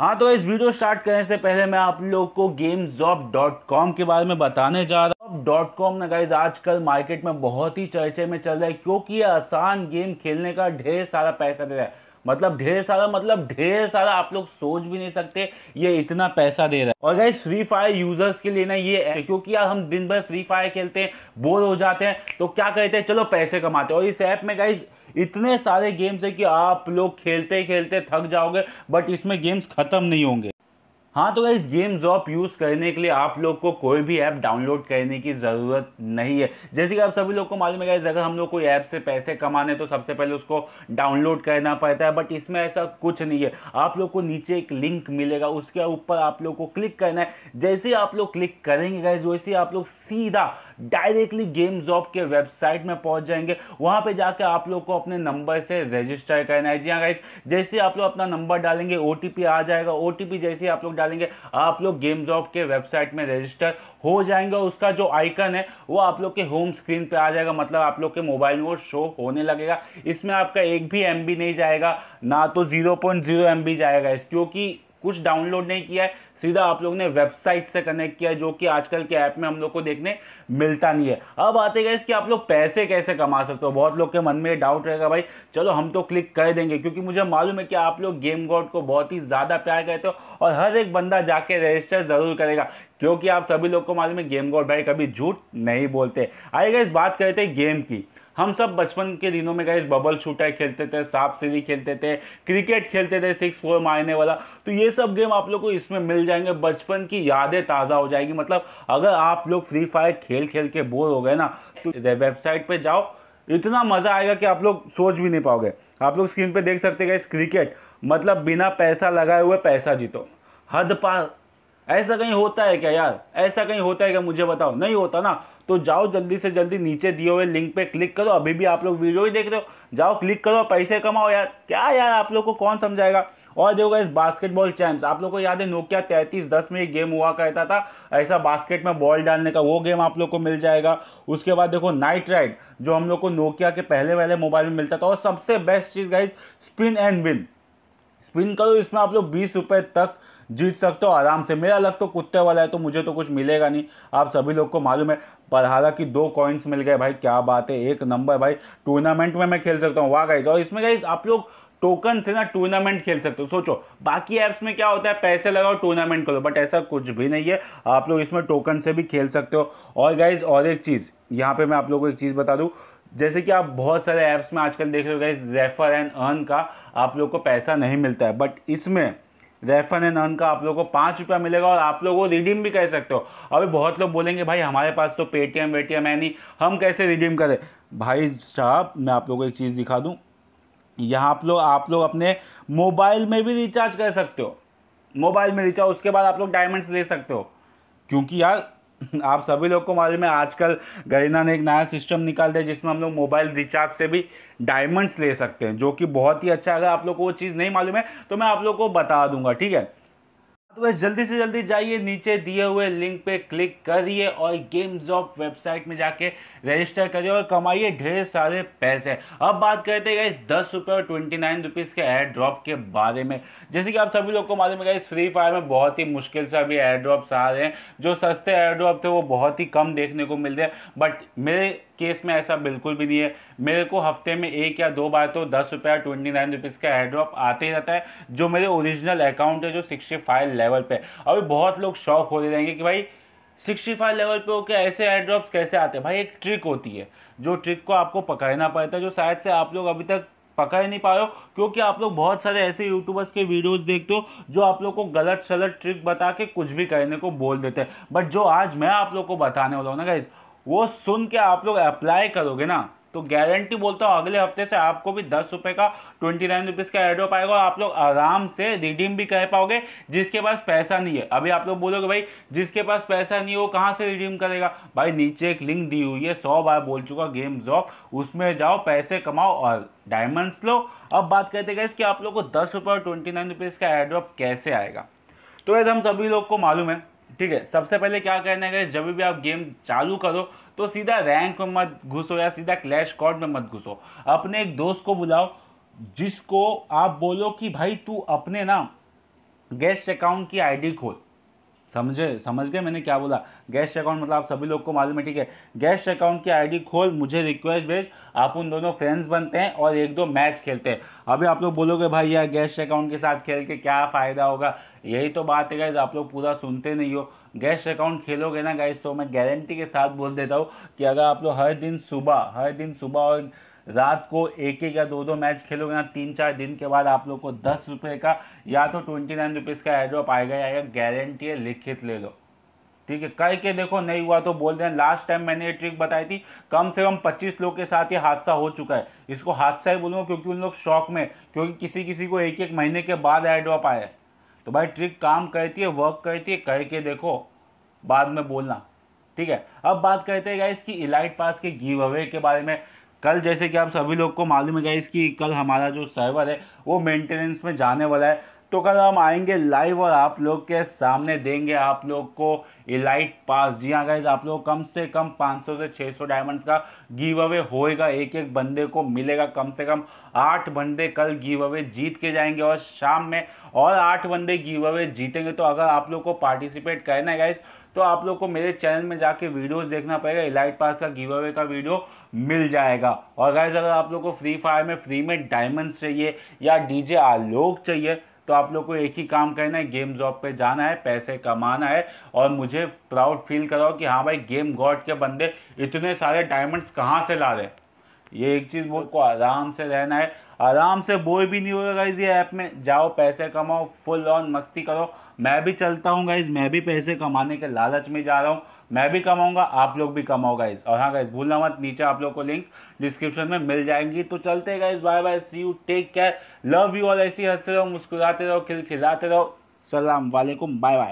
हाँ तो इस वीडियो स्टार्ट करने से पहले मैं आप लोग को गेम जॉब डॉट कॉम के बारे में बताने जा रहा हूँ डॉट कॉम ना गाइज आजकल मार्केट में बहुत ही चर्चे में चल रहा है क्योंकि ये आसान गेम खेलने का ढेर सारा पैसा दे रहा है मतलब ढेर सारा मतलब ढेर सारा आप लोग सोच भी नहीं सकते ये इतना पैसा दे रहा है और गाइज फ्री फायर यूजर्स के लिए ना ये है क्योंकि यार हम दिन भर फ्री फायर खेलते हैं बोर हो जाते हैं तो क्या कहते हैं चलो पैसे कमाते हैं और इस ऐप में गाइज इतने सारे गेम्स है कि आप लोग खेलते खेलते थक जाओगे बट इसमें गेम्स ख़त्म नहीं होंगे हाँ तो इस गेम जॉब यूज़ करने के लिए आप लोग को कोई भी ऐप डाउनलोड करने की ज़रूरत नहीं है जैसे कि आप सभी लोग को मालूम है अगर हम लोग कोई ऐप से पैसे कमाने तो सबसे पहले उसको डाउनलोड करना पड़ता है बट इसमें ऐसा कुछ नहीं है आप लोग को नीचे एक लिंक मिलेगा उसके ऊपर आप लोग को क्लिक करना है जैसे आप लोग क्लिक करेंगे गैस वैसे आप लोग सीधा डायरेक्टली गेम जॉब के वेबसाइट में पहुंच जाएंगे वहां पे जाके आप लोग को अपने नंबर से रजिस्टर करना है जी हाँ गाइज जैसे आप लोग अपना नंबर डालेंगे ओ आ जाएगा ओ जैसे आप लोग डालेंगे आप लोग गेम जॉब के वेबसाइट में रजिस्टर हो जाएंगे उसका जो आइकन है वो आप लोग के होम स्क्रीन पे आ जाएगा मतलब आप लोग के मोबाइल में वो शो होने लगेगा इसमें आपका एक भी एम नहीं जाएगा ना तो जीरो पॉइंट जीरो एम जाएगा क्योंकि कुछ डाउनलोड नहीं किया है सीधा आप लोग ने वेबसाइट से कनेक्ट किया जो कि आजकल के ऐप में हम लोग को देखने मिलता नहीं है अब आते गए इसके आप लोग पैसे कैसे कमा सकते हो बहुत लोग के मन में डाउट रहेगा भाई चलो हम तो क्लिक कर देंगे क्योंकि मुझे मालूम है कि आप लोग गेम गॉड को बहुत ही ज़्यादा प्यार करते हो और हर एक बंदा जाके रजिस्टर ज़रूर करेगा क्योंकि आप सभी लोग को मालूम है गेम गॉड भाई कभी झूठ नहीं बोलते आइए इस बात करते गेम की हम सब बचपन के दिनों में गए बबल छूटा खेलते थे सांप सीढ़ी खेलते थे क्रिकेट खेलते थे सिक्स फोर मारने वाला तो ये सब गेम आप लोग को इसमें मिल जाएंगे बचपन की यादें ताज़ा हो जाएगी मतलब अगर आप लोग फ्री फायर खेल खेल के बोर हो गए ना तो वेबसाइट पर जाओ इतना मज़ा आएगा कि आप लोग सोच भी नहीं पाओगे आप लोग स्क्रीन पर देख सकते गए क्रिकेट मतलब बिना पैसा लगाए हुए पैसा जीतो हद पार ऐसा कहीं होता है क्या यार ऐसा कहीं होता है क्या मुझे बताओ नहीं होता ना तो जाओ जल्दी से जल्दी नीचे दिए हुए लिंक पे क्लिक करो अभी भी आप लोग वीडियो ही देख रहे हो जाओ क्लिक करो पैसे कमाओ यार क्या यार आप लोग को कौन समझाएगा और देखो इस बास्केटबॉल चैम्स आप लोग को याद है नोकिया तैंतीस दस में एक गेम हुआ करता था ऐसा बास्केट में बॉल डालने का वो गेम आप लोग को मिल जाएगा उसके बाद देखो नाइट राइड जो हम लोग को नोकिया के पहले वाले मोबाइल में मिलता था और सबसे बेस्ट चीज़ guys spin and win spin करो इसमें आप लोग बीस रुपये तक जीत सकते हो आराम से मेरा लक तो कुत्ते वाला है तो मुझे तो कुछ मिलेगा नहीं आप सभी लोग को मालूम है पर हालांकि दो कॉइन्स मिल गए भाई क्या बात है एक नंबर भाई टूर्नामेंट में मैं खेल सकता हूँ वाह गाइज और इसमें गाइज आप लोग टोकन से ना टूर्नामेंट खेल सकते हो सोचो बाकी ऐप्स में क्या होता है पैसे लगाओ टूर्नामेंट करो बट ऐसा कुछ भी नहीं है आप लोग इसमें टोकन से भी खेल सकते हो और गाइज और एक चीज़ यहाँ पे मैं आप लोगों को एक चीज़ बता दूँ जैसे कि आप बहुत सारे ऐप्स में आजकल देख रहे हो गाइज रेफर एंड अर्न का आप लोग को पैसा नहीं मिलता है बट इसमें रेफन एंड अर्न का आप लोगों को पाँच रुपया मिलेगा और आप लोग वो रिडीम भी कर सकते हो अभी बहुत लोग बोलेंगे भाई हमारे पास तो पेटीएम वेटीएम है नहीं हम कैसे रिडीम करें भाई साहब मैं आप लोगों को एक चीज़ दिखा दूँ यहाँ आप लोग आप लोग अपने मोबाइल में भी रिचार्ज कर सकते हो मोबाइल में रिचार्ज उसके बाद आप लोग डायमंड्स ले सकते हो क्योंकि यार आप सभी लोग को मालूम है आजकल गरीना ने एक नया सिस्टम निकाल दिया जिसमें हम लोग मोबाइल रिचार्ज से भी डायमंड्स ले सकते हैं जो कि बहुत ही अच्छा अगर आप लोग को वो चीज़ नहीं मालूम है तो मैं आप लोग को बता दूंगा ठीक है तो बस जल्दी से जल्दी जाइए नीचे दिए हुए लिंक पे क्लिक करिए और गेम्स ऑफ वेबसाइट में जाके रजिस्टर करिए और कमाइए ढेर सारे पैसे अब बात करते हैं इस दस रुपये और ट्वेंटी नाइन रुपीज़ के एयर ड्रॉप के बारे में जैसे कि आप सभी लोग को मालूम है इस फ्री फायर में बहुत ही मुश्किल से अभी एयर ड्रॉप्स आ रहे हैं जो सस्ते एयर ड्रॉप थे वो बहुत ही कम देखने को मिल रहे हैं बट मेरे केस में ऐसा बिल्कुल भी नहीं है मेरे को हफ्ते में एक या दो बार तो दस रुपये ट्वेंटी नाइन रुपीज़ का एयर ड्रॉप आते ही रहता है जो मेरे ओरिजिनल अकाउंट है जो सिक्सटी फाइव लेवल पे अभी बहुत लोग शौक हो जाएंगे कि भाई 65 लेवल पे होके ऐसे एयरड्रॉप्स कैसे आते हैं भाई एक ट्रिक होती है जो ट्रिक को आपको पकड़ना पड़ता है जो शायद से आप लोग अभी तक पकड़ नहीं पाए हो क्योंकि आप लोग बहुत सारे ऐसे यूट्यूबर्स के वीडियोस देखते हो जो आप लोग को गलत सलत ट्रिक बता के कुछ भी करने को बोल देते हैं बट जो आज मैं आप लोग को बताने वाला हूँ ना गाइज वो सुन के आप लोग अप्लाई करोगे ना तो गारंटी बोलता हूँ अगले हफ्ते से आपको भी दस रुपए का ट्वेंटी नाइन रुपीज़ का एड्रॉप आएगा आप लोग आराम से रिडीम भी कर पाओगे जिसके पास पैसा नहीं है अभी आप लोग बोलोगे भाई जिसके पास पैसा नहीं है वो कहाँ से रिडीम करेगा भाई नीचे एक लिंक दी हुई है सौ बार बोल चुका गेम जॉक उसमें जाओ पैसे कमाओ और डायमंड्स लो अब बात करते गए कि आप लोग को दस रुपये और ट्वेंटी नाइन रुपीज़ का एड्रॉप कैसे आएगा तो यदि हम सभी लोग को मालूम है ठीक है सबसे पहले क्या कहना है जब भी आप गेम चालू करो तो सीधा रैंक में मत घुसो या सीधा क्लैश कॉर्ड में मत घुसो अपने एक दोस्त को बुलाओ जिसको आप बोलो कि भाई तू अपने ना गेस्ट अकाउंट की आईडी खोल समझे समझ गए मैंने क्या बोला गैस अकाउंट मतलब आप सभी लोग को मालूम है ठीक है गैस अकाउंट की आईडी खोल मुझे रिक्वेस्ट भेज आप उन दोनों फ्रेंड्स बनते हैं और एक दो मैच खेलते हैं अभी आप लोग बोलोगे भाई यार गैस अकाउंट के साथ खेल के क्या फ़ायदा होगा यही तो बात है गाइज आप लोग पूरा सुनते नहीं हो गैस अकाउंट खेलोगे ना गाइज तो मैं गारंटी के साथ बोल देता हूँ कि अगर आप लोग हर दिन सुबह हर दिन सुबह और रात को एक एक या दो दो मैच खेलोगे ना तीन चार दिन के बाद आप लोग को दस रुपये का या तो ट्वेंटी नाइन रुपीज़ का एड्रॉप आएगा या गारंटी है लिखित ले लो ठीक है करके देखो नहीं हुआ तो बोल दें लास्ट टाइम मैंने ये ट्रिक बताई थी कम से कम 25 लोग के साथ ये हादसा हो चुका है इसको हादसा ही बोलूँगा क्योंकि उन लोग शौक में क्योंकि किसी किसी को एक एक महीने के बाद एडवॉप आया तो भाई ट्रिक काम करती है वर्क करती है करके देखो बाद में बोलना ठीक है अब बात करते हैं इसकी इलाइट पास के गिव अवे के बारे में कल जैसे कि आप सभी लोग को मालूम है गाइस कि कल हमारा जो सर्वर है वो मेंटेनेंस में जाने वाला है तो कल हम आएंगे लाइव और आप लोग के सामने देंगे आप लोग को इलाइट पास जी हाँ गाइज आप लोग कम से कम 500 से 600 डायमंड्स का गिव अवे होएगा एक एक बंदे को मिलेगा कम से कम आठ बंदे कल गिव अवे जीत के जाएंगे और शाम में और आठ बंदे गिव अवे जीतेंगे तो अगर आप लोग को पार्टिसिपेट करना है गाइज तो आप लोग को मेरे चैनल में जाके वीडियोस देखना पड़ेगा इलाइट पास का गिव अवे का वीडियो मिल जाएगा और गाइज अगर आप लोग को फ्री फायर में फ्री में डायमंड्स चाहिए या डीजे आलोक चाहिए तो आप लोग को एक ही काम करना है गेम जॉब पे जाना है पैसे कमाना है और मुझे प्राउड फील कराओ कि हाँ भाई गेम गॉड के बंदे इतने सारे डायमंड्स कहाँ से ला रहे ये एक चीज़ बोल को आराम से रहना है आराम से बोल भी नहीं होगा इस ये ऐप में जाओ पैसे कमाओ फुल ऑन मस्ती करो मैं भी चलता हूँ गाइज मैं भी पैसे कमाने के लालच में जा रहा हूँ मैं भी कमाऊंगा आप लोग भी कमाओ गाइज और हाँ गाइज भूलना मत नीचे आप लोग को लिंक डिस्क्रिप्शन में मिल जाएंगी तो चलते हैं guys bye bye see you take care love you और ऐसी हंसते रहो मुस्कुराते रहो खिलखिलाते रहो सलाम वालेकुम बाय बाय